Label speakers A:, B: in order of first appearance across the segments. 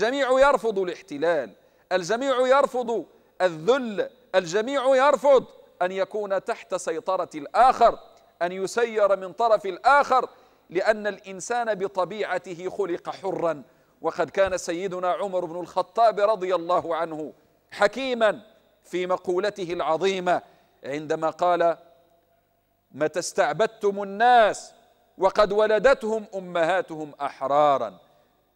A: الجميع يرفض الاحتلال الجميع يرفض الذل الجميع يرفض أن يكون تحت سيطرة الآخر أن يسير من طرف الآخر لأن الإنسان بطبيعته خلق حرا وقد كان سيدنا عمر بن الخطاب رضي الله عنه حكيما في مقولته العظيمة عندما قال متى استعبدتم الناس وقد ولدتهم أمهاتهم أحرارا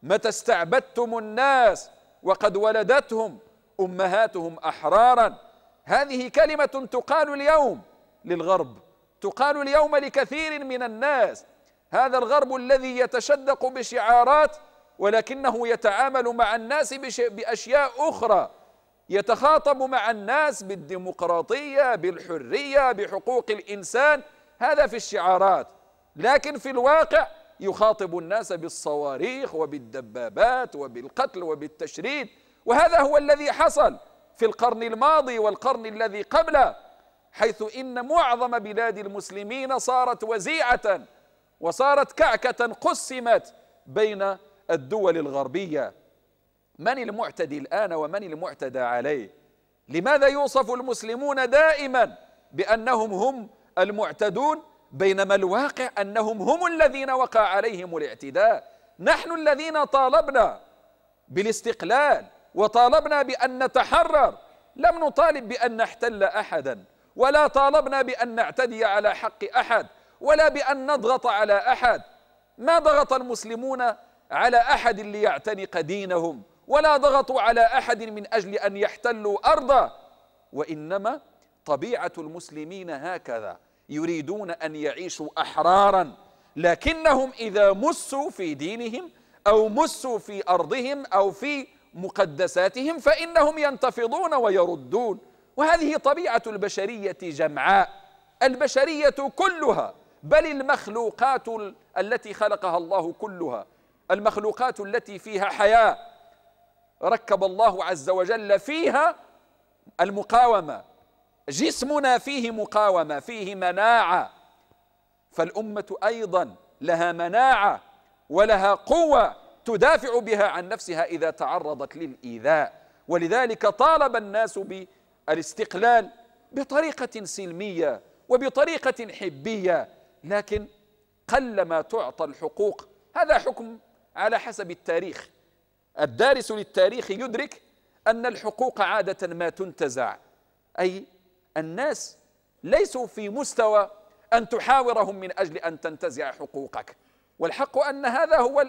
A: متى استعبدتم الناس وقد ولدتهم امهاتهم احرارا هذه كلمه تقال اليوم للغرب تقال اليوم لكثير من الناس هذا الغرب الذي يتشدق بشعارات ولكنه يتعامل مع الناس باشياء اخرى يتخاطب مع الناس بالديمقراطيه بالحريه بحقوق الانسان هذا في الشعارات لكن في الواقع يخاطب الناس بالصواريخ وبالدبابات وبالقتل وبالتشريد وهذا هو الذي حصل في القرن الماضي والقرن الذي قبله حيث ان معظم بلاد المسلمين صارت وزيعه وصارت كعكه قسمت بين الدول الغربيه من المعتدي الان ومن المعتدى عليه لماذا يوصف المسلمون دائما بانهم هم المعتدون بينما الواقع أنهم هم الذين وقع عليهم الاعتداء نحن الذين طالبنا بالاستقلال وطالبنا بأن نتحرر لم نطالب بأن نحتل أحدا ولا طالبنا بأن نعتدي على حق أحد ولا بأن نضغط على أحد ما ضغط المسلمون على أحد ليعتنق دينهم ولا ضغطوا على أحد من أجل أن يحتلوا أرضا وإنما طبيعة المسلمين هكذا يريدون أن يعيشوا أحرارا لكنهم إذا مسوا في دينهم أو مسوا في أرضهم أو في مقدساتهم فإنهم ينتفضون ويردون وهذه طبيعة البشرية جمعاء البشرية كلها بل المخلوقات التي خلقها الله كلها المخلوقات التي فيها حياة ركب الله عز وجل فيها المقاومة جسمنا فيه مقاومة فيه مناعة فالأمة أيضا لها مناعة ولها قوة تدافع بها عن نفسها إذا تعرضت للإيذاء ولذلك طالب الناس بالاستقلال بطريقة سلمية وبطريقة حبية لكن قلما تعطى الحقوق هذا حكم على حسب التاريخ الدارس للتاريخ يدرك أن الحقوق عادة ما تنتزع أي الناس ليسوا في مستوى أن تحاورهم من أجل أن تنتزع حقوقك والحق أن هذا هو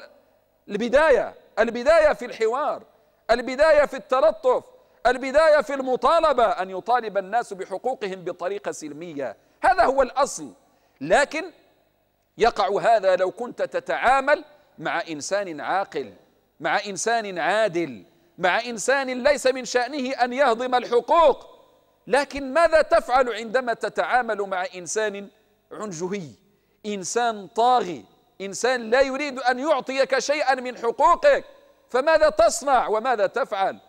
A: البداية البداية في الحوار البداية في التلطف البداية في المطالبة أن يطالب الناس بحقوقهم بطريقة سلمية هذا هو الأصل لكن يقع هذا لو كنت تتعامل مع إنسان عاقل مع إنسان عادل مع إنسان ليس من شأنه أن يهضم الحقوق لكن ماذا تفعل عندما تتعامل مع إنسان عنجهي إنسان طاغي إنسان لا يريد أن يعطيك شيئا من حقوقك فماذا تصنع وماذا تفعل